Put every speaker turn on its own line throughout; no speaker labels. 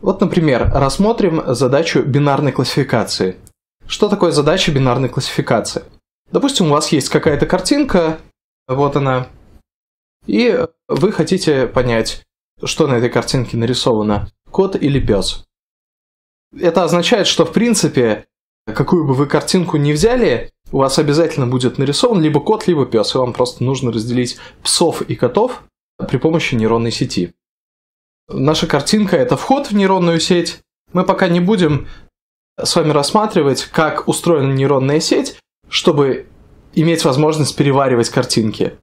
Вот, например, рассмотрим задачу бинарной классификации. Что такое задача бинарной классификации? Допустим, у вас есть какая-то картинка, вот она, и вы хотите понять, что на этой картинке нарисовано, кот или пес. Это означает, что в принципе, какую бы вы картинку ни взяли, у вас обязательно будет нарисован либо кот, либо пес, и вам просто нужно разделить псов и котов при помощи нейронной сети. Наша картинка — это вход в нейронную сеть. Мы пока не будем с вами рассматривать, как устроена нейронная сеть, чтобы иметь возможность переваривать картинки.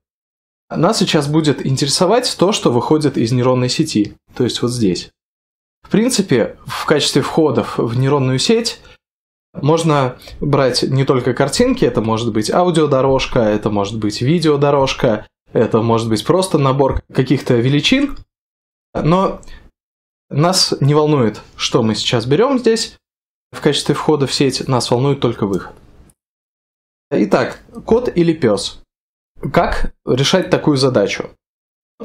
Нас сейчас будет интересовать то, что выходит из нейронной сети, то есть вот здесь. В принципе, в качестве входов в нейронную сеть можно брать не только картинки, это может быть аудиодорожка, это может быть видеодорожка, это может быть просто набор каких-то величин, но нас не волнует, что мы сейчас берем здесь в качестве входа в сеть, нас волнует только выход. Итак, кот или пес? Как решать такую задачу?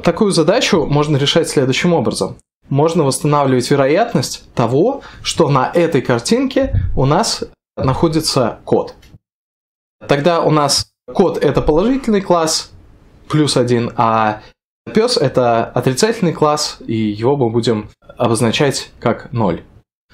Такую задачу можно решать следующим образом. Можно восстанавливать вероятность того, что на этой картинке у нас находится код. Тогда у нас код это положительный класс, плюс один, а Пес это отрицательный класс, и его мы будем обозначать как ноль.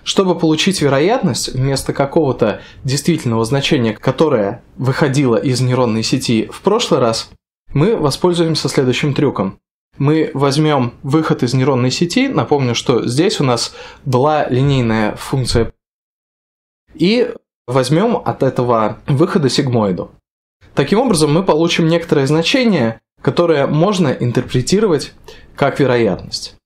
Чтобы получить вероятность вместо какого-то действительного значения, которое выходило из нейронной сети в прошлый раз, мы воспользуемся следующим трюком. Мы возьмем выход из нейронной сети, напомню, что здесь у нас была линейная функция, и возьмем от этого выхода сигмоиду. Таким образом, мы получим некоторое значение, которое можно интерпретировать как вероятность.